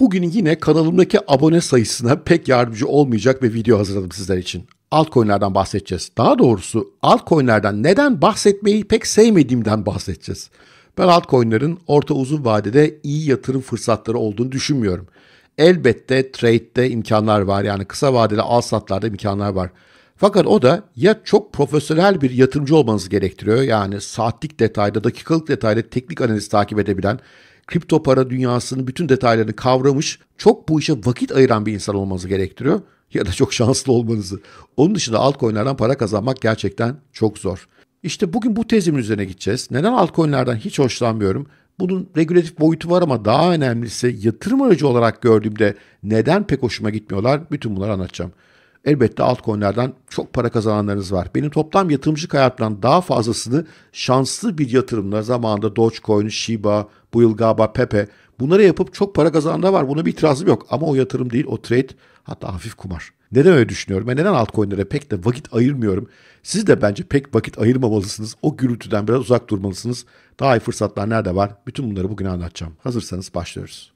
Bugün yine kanalımdaki abone sayısına pek yardımcı olmayacak bir video hazırladım sizler için. Altcoin'lerden bahsedeceğiz. Daha doğrusu altcoin'lerden neden bahsetmeyi pek sevmediğimden bahsedeceğiz. Ben altcoin'lerin orta uzun vadede iyi yatırım fırsatları olduğunu düşünmüyorum. Elbette trade'de imkanlar var. Yani kısa vadeli al satlarda imkanlar var. Fakat o da ya çok profesyonel bir yatırımcı olmanızı gerektiriyor. Yani saatlik detayda, dakikalık detayda teknik analiz takip edebilen kripto para dünyasının bütün detaylarını kavramış, çok bu işe vakit ayıran bir insan olmanızı gerektiriyor ya da çok şanslı olmanızı. Onun dışında altcoin'lerden para kazanmak gerçekten çok zor. İşte bugün bu tezimin üzerine gideceğiz. Neden altcoin'lerden hiç hoşlanmıyorum? Bunun regülatif boyutu var ama daha önemlisi yatırım aracı olarak gördüğümde neden pek hoşuma gitmiyorlar? Bütün bunları anlatacağım. Elbette altcoin'lerden çok para kazananlarınız var. Benim toplam yatırımcı hayatımdan daha fazlasını şanslı bir yatırımla zamanında Dogecoin, Shiba, bu yıl galiba Pepe bunları yapıp çok para kazanan var. Buna bir itirazım yok ama o yatırım değil o trade hatta hafif kumar. Neden öyle düşünüyorum? Ben neden altcoin'lere pek de vakit ayırmıyorum? Siz de bence pek vakit ayırmamalısınız. O gürültüden biraz uzak durmalısınız. Daha iyi fırsatlar nerede var? Bütün bunları bugün anlatacağım. Hazırsanız başlıyoruz.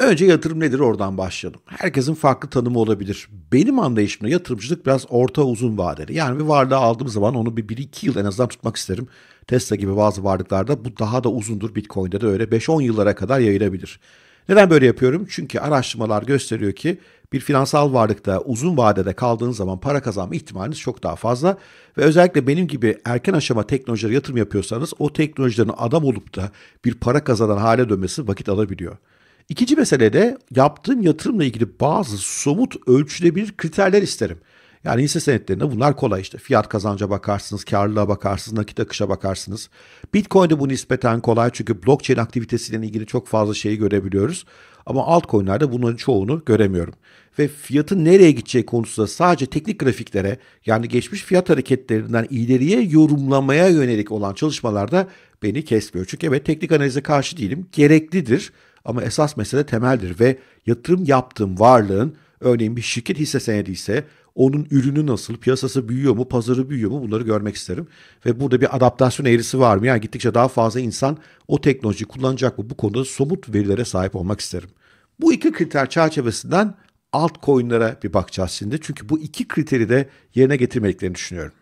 Önce yatırım nedir oradan başlayalım. Herkesin farklı tanımı olabilir. Benim anlayışımda yatırımcılık biraz orta uzun vadeli. Yani bir varlığı aldığım zaman onu bir 1-2 yıl en azından tutmak isterim. Tesla gibi bazı varlıklarda bu daha da uzundur. Bitcoin'de de öyle 5-10 yıllara kadar yayılabilir. Neden böyle yapıyorum? Çünkü araştırmalar gösteriyor ki bir finansal varlıkta uzun vadede kaldığınız zaman para kazanma ihtimaliniz çok daha fazla ve özellikle benim gibi erken aşama teknolojilere yatırım yapıyorsanız o teknolojilerin adam olup da bir para kazanan hale dönmesi vakit alabiliyor. İkinci meselede yaptığım yatırımla ilgili bazı somut ölçülebilir kriterler isterim. Yani hisse senetlerinde bunlar kolay işte. Fiyat kazanca bakarsınız, karlılığa bakarsınız, nakit akışa bakarsınız. Bitcoin'de bu nispeten kolay çünkü blockchain aktivitesiyle ilgili çok fazla şeyi görebiliyoruz. Ama altcoin'lerde bunların çoğunu göremiyorum. Ve fiyatın nereye gideceği konusunda sadece teknik grafiklere yani geçmiş fiyat hareketlerinden ileriye yorumlamaya yönelik olan çalışmalarda beni kesmiyor. Çünkü evet teknik analize karşı değilim. Gereklidir. Ama esas mesele temeldir ve yatırım yaptığım varlığın örneğin bir şirket hisse senedi ise onun ürünü nasıl, piyasası büyüyor mu, pazarı büyüyor mu bunları görmek isterim. Ve burada bir adaptasyon eğrisi var mı? Yani gittikçe daha fazla insan o teknolojiyi kullanacak mı? Bu konuda somut verilere sahip olmak isterim. Bu iki kriter çerçevesinden altcoin'lere bir bakacağız şimdi. Çünkü bu iki kriteri de yerine getirmediklerini düşünüyorum.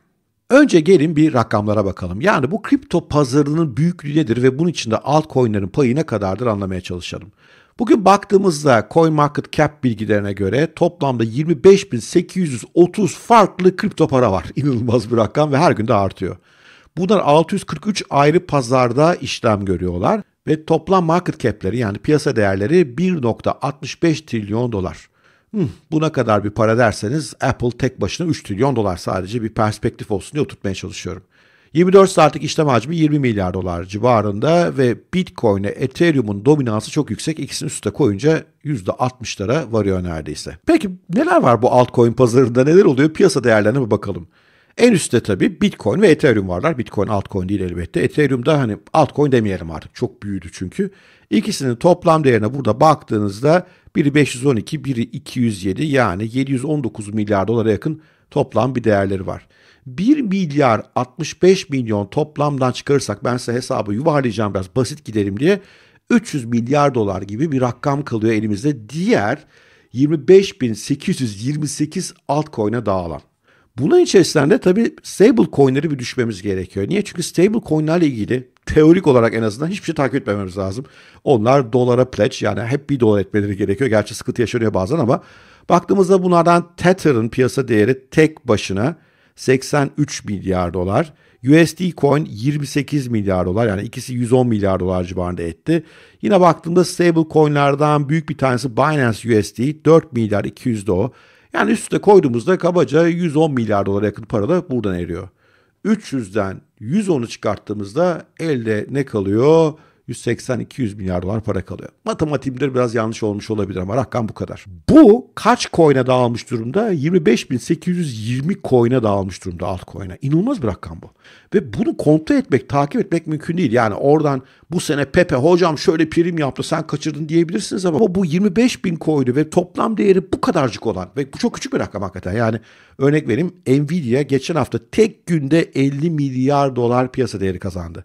Önce gelin bir rakamlara bakalım. Yani bu kripto pazarının büyüklüğü nedir ve bunun içinde altcoin'lerin payı ne kadardır anlamaya çalışalım. Bugün baktığımızda CoinMarketCap bilgilerine göre toplamda 25.830 farklı kripto para var. İnanılmaz bir rakam ve her gün de artıyor. Bunlar 643 ayrı pazarda işlem görüyorlar ve toplam market cap'leri yani piyasa değerleri 1.65 trilyon dolar buna kadar bir para derseniz Apple tek başına 3 trilyon dolar sadece bir perspektif olsun diye oturtmaya çalışıyorum. 24 saatlik işlem hacmi 20 milyar dolar civarında ve Bitcoin'e Ethereum'un dominansı çok yüksek. İkisini üstte koyunca %60'lara varıyor neredeyse. Peki neler var bu altcoin pazarında neler oluyor piyasa değerlerine bir bakalım. En üstte tabii Bitcoin ve Ethereum varlar. Bitcoin altcoin değil elbette. Ethereum Ethereum'da hani altcoin demeyelim artık. Çok büyüdü çünkü. İkisinin toplam değerine burada baktığınızda biri 512, biri 207 yani 719 milyar dolara yakın toplam bir değerleri var. 1 milyar 65 milyon toplamdan çıkarırsak ben size hesabı yuvarlayacağım biraz basit gidelim diye 300 milyar dolar gibi bir rakam kalıyor elimizde. Diğer 25.828 altcoin'e dağılan. Bunun içerisinde tabii stable coin'leri bir düşmemiz gerekiyor. Niye? Çünkü stable coin'lerle ilgili teorik olarak en azından hiçbir şey takip etmememiz lazım. Onlar dolara pledge yani hep bir dolar etmeleri gerekiyor. Gerçi sıkıntı yaşanıyor bazen ama baktığımızda bunlardan Tether'ın piyasa değeri tek başına 83 milyar dolar. USD Coin 28 milyar dolar yani ikisi 110 milyar dolar civarında etti. Yine baktığımda stable coinlerden büyük bir tanesi Binance USD 4 milyar 200 dolar. Yani üstte koyduğumuzda kabaca 110 milyar dolara yakın para da buradan eriyor. 300'den 110'u çıkarttığımızda elde ne kalıyor? 180-200 milyar dolar para kalıyor. Matematiğimde biraz yanlış olmuş olabilir ama rakam bu kadar. Bu kaç coin'e dağılmış durumda? 25.820 coin'e dağılmış durumda alt altcoin'e. İnanılmaz bir rakam bu. Ve bunu kontrol etmek, takip etmek mümkün değil. Yani oradan bu sene Pepe hocam şöyle prim yaptı sen kaçırdın diyebilirsiniz ama bu 25 bin coin'i ve toplam değeri bu kadarcık olan ve bu çok küçük bir rakam hakikaten. Yani örnek vereyim Nvidia geçen hafta tek günde 50 milyar dolar piyasa değeri kazandı.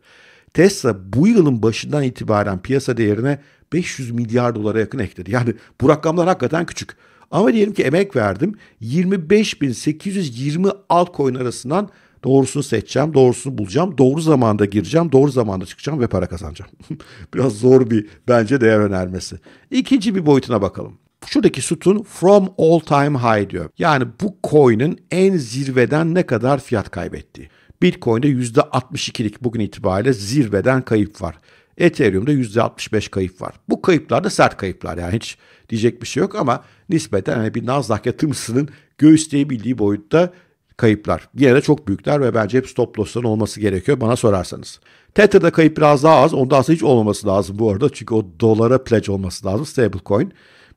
Tesla bu yılın başından itibaren piyasa değerine 500 milyar dolara yakın ekledi. Yani bu rakamlar hakikaten küçük. Ama diyelim ki emek verdim. 25.820 altcoin arasından doğrusunu seçeceğim, doğrusunu bulacağım, doğru zamanda gireceğim, doğru zamanda çıkacağım ve para kazanacağım. Biraz zor bir bence değer önermesi. İkinci bir boyutuna bakalım. Şuradaki sütun from all time high diyor. Yani bu coin'in en zirveden ne kadar fiyat kaybettiği. Bitcoin'de %62'lik bugün itibariyle zirveden kayıp var. Ethereum'da %65 kayıp var. Bu kayıplar da sert kayıplar yani hiç diyecek bir şey yok ama nispeten hani bir Nasdaq yatırımcısının göğüsleyebildiği boyutta kayıplar. Yine de çok büyükler ve bence hep stop loss'ların olması gerekiyor bana sorarsanız. Tether'da kayıp biraz daha az. Onda aslında hiç olmaması lazım bu arada. Çünkü o dolara pledge olması lazım stablecoin.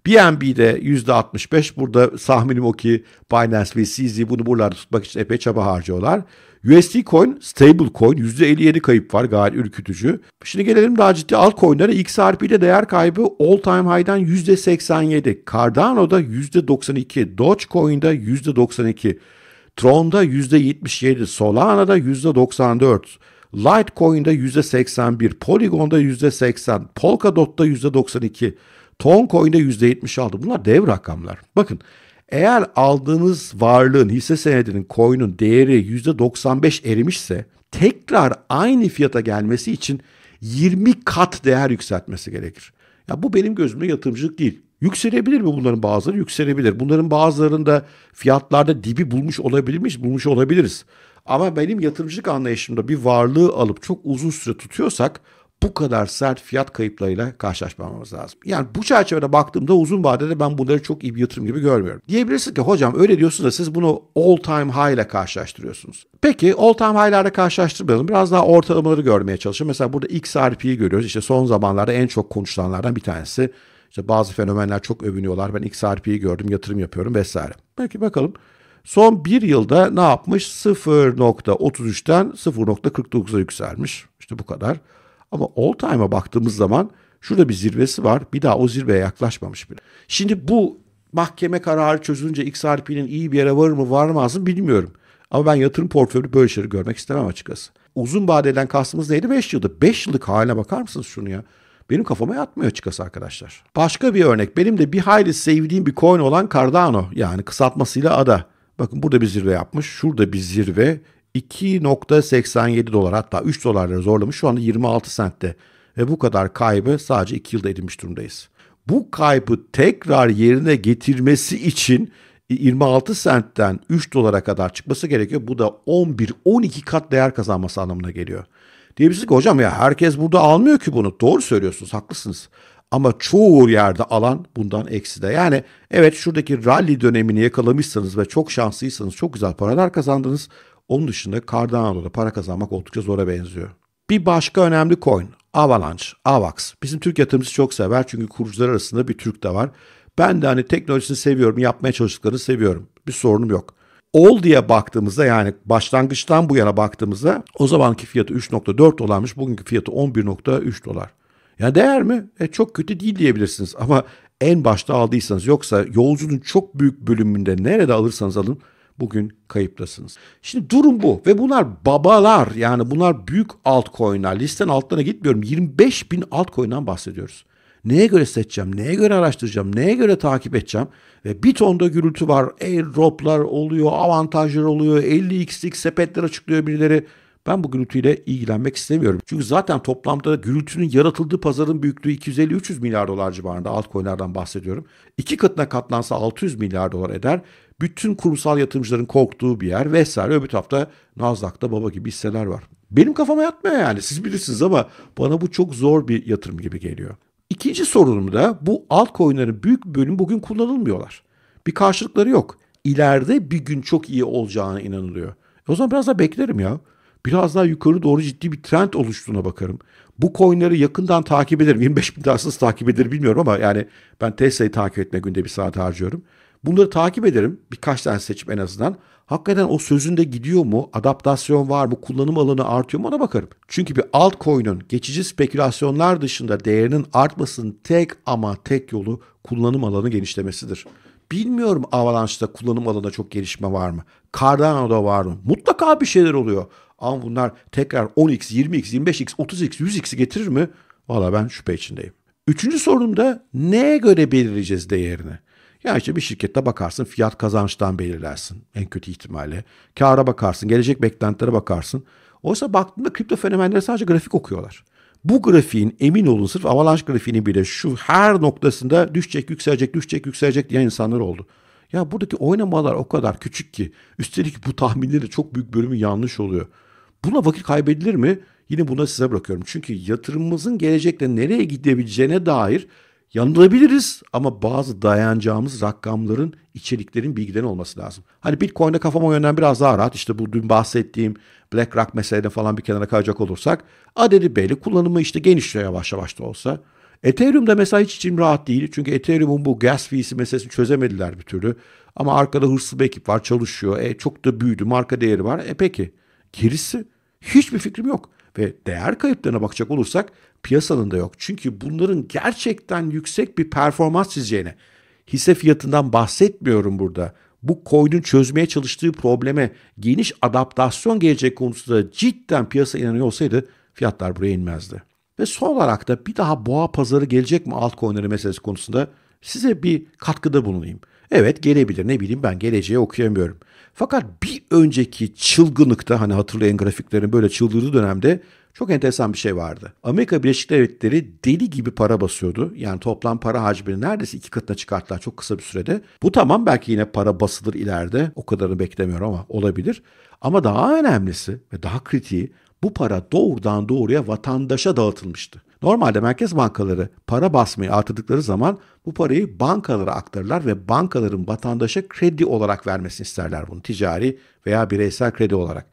BNB'de %65 burada tahminim o ki Binance ve CZ bunu buralarda tutmak için epey çaba harcıyorlar. USD coin, stable coin %57 kayıp var gayet ürkütücü. Şimdi gelelim daha ciddi altcoin'lere. XRP'de değer kaybı all time high'dan %87. Cardano'da %92. Dogecoin'da %92. Tron'da %77. Solana'da %94. Litecoin'de %81, Polygon'da %80, Polkadot'ta %92, Ton yüzde Toncoin'de aldı. Bunlar dev rakamlar. Bakın eğer aldığınız varlığın hisse senedinin coin'un değeri yüzde doksan beş erimişse tekrar aynı fiyata gelmesi için 20 kat değer yükseltmesi gerekir. Ya bu benim gözümde yatırımcılık değil. Yükselebilir mi bunların bazıları? Yükselebilir. Bunların bazılarında fiyatlarda dibi bulmuş olabilir miyiz? Bulmuş olabiliriz. Ama benim yatırımcılık anlayışımda bir varlığı alıp çok uzun süre tutuyorsak bu kadar sert fiyat kayıplarıyla karşılaşmamamız lazım. Yani bu çerçevede baktığımda uzun vadede ben bunları çok iyi bir yatırım gibi görmüyorum. Diyebilirsin ki hocam öyle diyorsunuz da siz bunu all time high ile karşılaştırıyorsunuz. Peki all time high'larla karşılaştırmayalım. Biraz daha ortalamaları görmeye çalışalım. Mesela burada XRP'yi görüyoruz. İşte son zamanlarda en çok konuşulanlardan bir tanesi. İşte bazı fenomenler çok övünüyorlar. Ben XRP'yi gördüm, yatırım yapıyorum vesaire. Peki bakalım. Son bir yılda ne yapmış? 0.33'ten 0.49'a yükselmiş. İşte bu kadar. Ama all time'a baktığımız zaman şurada bir zirvesi var. Bir daha o zirveye yaklaşmamış bile. Şimdi bu mahkeme kararı çözünce XRP'nin iyi bir yere varır mı varmaz mı bilmiyorum. Ama ben yatırım portföyü böyle şeyleri görmek istemem açıkçası. Uzun vadeden kastımız neydi? 5 yılda. 5 yıllık haline bakar mısınız şunu ya? Benim kafama yatmıyor açıkçası arkadaşlar. Başka bir örnek. Benim de bir hayli sevdiğim bir coin olan Cardano. Yani kısaltmasıyla ADA. Bakın burada bir zirve yapmış. Şurada bir zirve. 2.87 dolar hatta 3 dolarları zorlamış şu anda 26 sentte. Ve bu kadar kaybı sadece 2 yılda edinmiş durumdayız. Bu kaybı tekrar yerine getirmesi için 26 sentten 3 dolara kadar çıkması gerekiyor. Bu da 11-12 kat değer kazanması anlamına geliyor. Diyebilirsiniz ki hocam ya herkes burada almıyor ki bunu. Doğru söylüyorsunuz haklısınız. Ama çoğu yerde alan bundan eksi de. Yani evet şuradaki rally dönemini yakalamışsanız ve çok şanslıysanız çok güzel paralar kazandınız. Onun dışında Cardano'da para kazanmak oldukça zora benziyor. Bir başka önemli coin Avalanche, AVAX. Bizim Türk yatırımcısı çok sever çünkü kurucular arasında bir Türk de var. Ben de hani teknolojisini seviyorum, yapmaya çalıştıklarını seviyorum. Bir sorunum yok. Ol diye baktığımızda yani başlangıçtan bu yana baktığımızda o zamanki fiyatı 3.4 dolarmış. Bugünkü fiyatı 11.3 dolar. Yani değer mi? E, çok kötü değil diyebilirsiniz ama en başta aldıysanız yoksa yolcunun çok büyük bölümünde nerede alırsanız alın bugün kayıptasınız. Şimdi durum bu ve bunlar babalar yani bunlar büyük altcoin'ler. Listen altlarına gitmiyorum. 25 bin altcoin'den bahsediyoruz. Neye göre seçeceğim, neye göre araştıracağım, neye göre takip edeceğim? Ve bir tonda gürültü var. Airdroplar oluyor, avantajlar oluyor, 50x'lik sepetler açıklıyor birileri. Ben bu gürültüyle ilgilenmek istemiyorum. Çünkü zaten toplamda gürültünün yaratıldığı pazarın büyüklüğü 250-300 milyar dolar civarında altcoin'lerden bahsediyorum. İki katına katlansa 600 milyar dolar eder bütün kurumsal yatırımcıların korktuğu bir yer vesaire. Öbür tarafta Nasdaq'ta baba gibi hisseler var. Benim kafama yatmıyor yani siz bilirsiniz ama bana bu çok zor bir yatırım gibi geliyor. İkinci sorunum da bu altcoin'lerin büyük bölümü bugün kullanılmıyorlar. Bir karşılıkları yok. İleride bir gün çok iyi olacağına inanılıyor. E o zaman biraz daha beklerim ya. Biraz daha yukarı doğru ciddi bir trend oluştuğuna bakarım. Bu coinleri yakından takip ederim. 25 bin daha takip ederim bilmiyorum ama yani ben Tesla'yı takip etme günde bir saat harcıyorum. Bunları takip ederim. Birkaç tane seçip en azından. Hakikaten o sözünde gidiyor mu? Adaptasyon var mı? Kullanım alanı artıyor mu? Ona bakarım. Çünkü bir altcoin'un geçici spekülasyonlar dışında değerinin artmasının tek ama tek yolu kullanım alanı genişlemesidir. Bilmiyorum Avalanche'da kullanım alanında çok gelişme var mı? Cardano'da var mı? Mutlaka bir şeyler oluyor. Ama bunlar tekrar 10x, 20x, 25x, 30x, 100x'i getirir mi? Valla ben şüphe içindeyim. Üçüncü da neye göre belirleyeceğiz değerini? Yani işte bir şirkette bakarsın fiyat kazançtan belirlersin en kötü ihtimalle. Kâra bakarsın, gelecek beklentilere bakarsın. Oysa baktığında kripto fenomenleri sadece grafik okuyorlar. Bu grafiğin emin olun sırf avalanş grafiğinin bile şu her noktasında düşecek, yükselecek, düşecek, yükselecek diyen insanlar oldu. Ya buradaki oynamalar o kadar küçük ki üstelik bu tahminleri çok büyük bölümü yanlış oluyor. Buna vakit kaybedilir mi? Yine buna size bırakıyorum. Çünkü yatırımımızın gelecekte nereye gidebileceğine dair Yanılabiliriz ama bazı dayanacağımız rakamların, içeriklerin, bilgilerin olması lazım. Hani Bitcoin'de kafam o yönden biraz daha rahat. İşte bu dün bahsettiğim BlackRock meselede falan bir kenara kayacak olursak adedi belli. Kullanımı işte genişliyor yavaş yavaş da olsa. Ethereum'da mesela hiç içim rahat değil. Çünkü Ethereum'un bu gas fee'si meselesini çözemediler bir türlü. Ama arkada hırslı bir ekip var çalışıyor. E, çok da büyüdü marka değeri var. E peki gerisi hiçbir fikrim yok. Ve değer kayıplarına bakacak olursak piyasanın da yok. Çünkü bunların gerçekten yüksek bir performans çizeceğine hisse fiyatından bahsetmiyorum burada. Bu coin'in çözmeye çalıştığı probleme geniş adaptasyon gelecek konusunda cidden piyasa inanıyor olsaydı fiyatlar buraya inmezdi. Ve son olarak da bir daha boğa pazarı gelecek mi altcoin'leri meselesi konusunda size bir katkıda bulunayım. Evet gelebilir ne bileyim ben geleceği okuyamıyorum. Fakat bir önceki çılgınlıkta hani hatırlayan grafiklerin böyle çıldırdığı dönemde çok enteresan bir şey vardı. Amerika Birleşik Devletleri deli gibi para basıyordu. Yani toplam para hacmini neredeyse iki katına çıkarttılar çok kısa bir sürede. Bu tamam belki yine para basılır ileride. O kadarını beklemiyorum ama olabilir. Ama daha önemlisi ve daha kritiği bu para doğrudan doğruya vatandaşa dağıtılmıştı. Normalde merkez bankaları para basmayı artırdıkları zaman bu parayı bankalara aktarırlar ve bankaların vatandaşa kredi olarak vermesini isterler bunu ticari veya bireysel kredi olarak.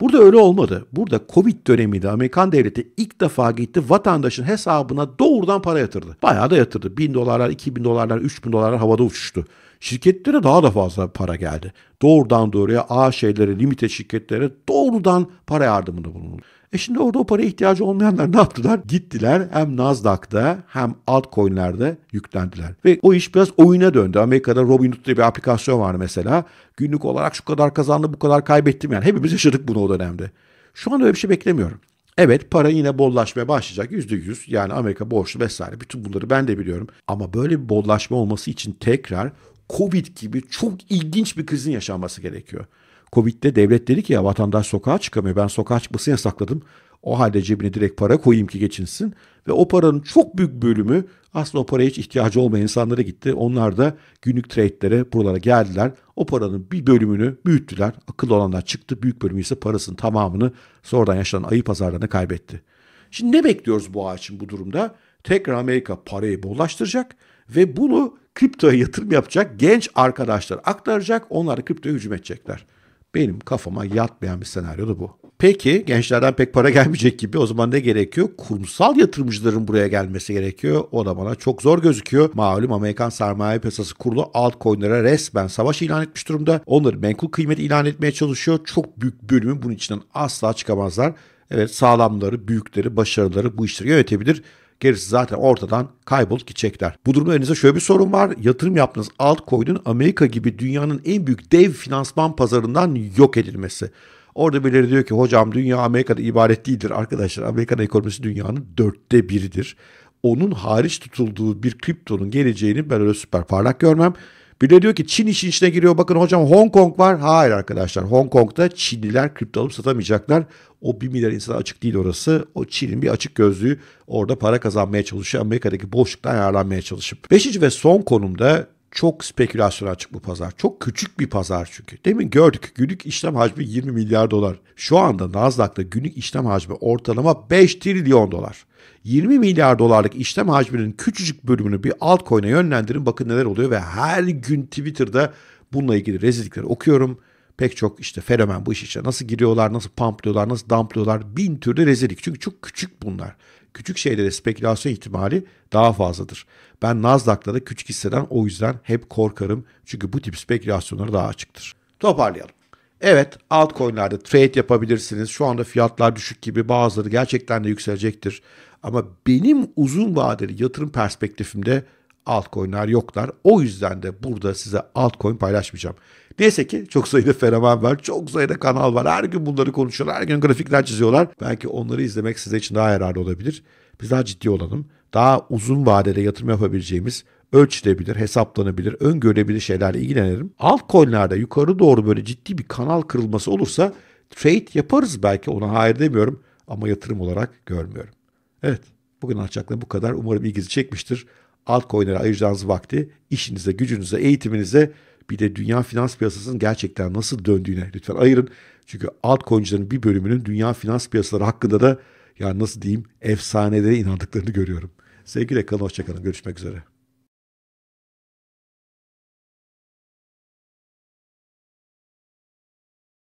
Burada öyle olmadı. Burada Covid döneminde Amerikan devleti ilk defa gitti vatandaşın hesabına doğrudan para yatırdı. Bayağı da yatırdı. 1000 dolarlar, 2000 dolarlar, 3000 dolarlar havada uçuştu şirketlere daha da fazla para geldi. Doğrudan doğruya A şeylere, limite şirketlere doğrudan para yardımında bulunuldu. E şimdi orada o paraya ihtiyacı olmayanlar ne yaptılar? Gittiler hem Nasdaq'ta hem altcoin'lerde yüklendiler. Ve o iş biraz oyuna döndü. Amerika'da Robinhood diye bir aplikasyon var mesela. Günlük olarak şu kadar kazandım bu kadar kaybettim yani. Hepimiz yaşadık bunu o dönemde. Şu anda öyle bir şey beklemiyorum. Evet para yine bollaşmaya başlayacak yüzde yüz yani Amerika borçlu vesaire bütün bunları ben de biliyorum. Ama böyle bir bollaşma olması için tekrar Covid gibi çok ilginç bir krizin yaşanması gerekiyor. Covid'de devlet dedi ki ya vatandaş sokağa çıkamıyor. Ben sokağa çıkmasını yasakladım. O halde cebine direkt para koyayım ki geçinsin. Ve o paranın çok büyük bölümü aslında o paraya hiç ihtiyacı olmayan insanlara gitti. Onlar da günlük trade'lere buralara geldiler. O paranın bir bölümünü büyüttüler. Akıllı olanlar çıktı. Büyük bölümü ise parasının tamamını sonradan yaşanan ayı pazarlarına kaybetti. Şimdi ne bekliyoruz bu ağaçın bu durumda? Tekrar Amerika parayı bollaştıracak ve bunu kriptoya yatırım yapacak genç arkadaşlar aktaracak. Onlar kriptoya hücum edecekler. Benim kafama yatmayan bir senaryo da bu. Peki gençlerden pek para gelmeyecek gibi o zaman ne gerekiyor? Kurumsal yatırımcıların buraya gelmesi gerekiyor. O da bana çok zor gözüküyor. Malum Amerikan Sermaye Piyasası Kurulu altcoin'lere resmen savaş ilan etmiş durumda. Onları menkul kıymet ilan etmeye çalışıyor. Çok büyük bölümü bunun içinden asla çıkamazlar. Evet sağlamları, büyükleri, başarıları bu işleri yönetebilir. Gerisi zaten ortadan kaybolup gidecekler. Bu durumda elinize şöyle bir sorun var. Yatırım yaptığınız altcoin'in Amerika gibi dünyanın en büyük dev finansman pazarından yok edilmesi. Orada birileri diyor ki hocam dünya Amerika'da ibaret değildir arkadaşlar. Amerikan ekonomisi dünyanın dörtte biridir. Onun hariç tutulduğu bir kriptonun geleceğini ben öyle süper parlak görmem. Bir de diyor ki Çin işin içine giriyor. Bakın hocam Hong Kong var. Hayır arkadaşlar Hong Kong'da Çinliler kripto alıp satamayacaklar. O 1 milyar insana açık değil orası. O Çin'in bir açık gözlüğü orada para kazanmaya çalışıyor. Amerika'daki boşluktan ayarlanmaya çalışıp. Beşinci ve son konumda çok spekülasyona açık bu pazar. Çok küçük bir pazar çünkü. Demin gördük günlük işlem hacmi 20 milyar dolar. Şu anda Nasdaq'ta günlük işlem hacmi ortalama 5 trilyon dolar. 20 milyar dolarlık işlem hacminin küçücük bölümünü bir altcoin'e yönlendirin bakın neler oluyor ve her gün Twitter'da bununla ilgili rezillikleri okuyorum. Pek çok işte fenomen bu iş içine nasıl giriyorlar, nasıl pamplıyorlar, nasıl dumplıyorlar bin türlü rezillik. Çünkü çok küçük bunlar küçük şeylere spekülasyon ihtimali daha fazladır. Ben Nasdaq'ta da küçük hisseden o yüzden hep korkarım. Çünkü bu tip spekülasyonları daha açıktır. Toparlayalım. Evet altcoin'lerde trade yapabilirsiniz. Şu anda fiyatlar düşük gibi bazıları gerçekten de yükselecektir. Ama benim uzun vadeli yatırım perspektifimde altcoin'ler yoklar. O yüzden de burada size altcoin paylaşmayacağım. Neyse ki çok sayıda fenomen var, çok sayıda kanal var. Her gün bunları konuşuyorlar, her gün grafikler çiziyorlar. Belki onları izlemek size için daha yararlı olabilir. Biz daha ciddi olalım. Daha uzun vadede yatırım yapabileceğimiz, ölçülebilir, hesaplanabilir, öngörebilir şeylerle ilgilenelim. Altcoin'lerde yukarı doğru böyle ciddi bir kanal kırılması olursa trade yaparız belki ona hayır demiyorum ama yatırım olarak görmüyorum. Evet bugün anlatacaklarım bu kadar. Umarım ilginizi çekmiştir altcoin'lere ayıracağınız vakti işinize, gücünüze, eğitiminize bir de dünya finans piyasasının gerçekten nasıl döndüğüne lütfen ayırın. Çünkü altcoin'cilerin bir bölümünün dünya finans piyasaları hakkında da yani nasıl diyeyim efsanelere inandıklarını görüyorum. Sevgiyle kalın, hoşçakalın. Görüşmek üzere.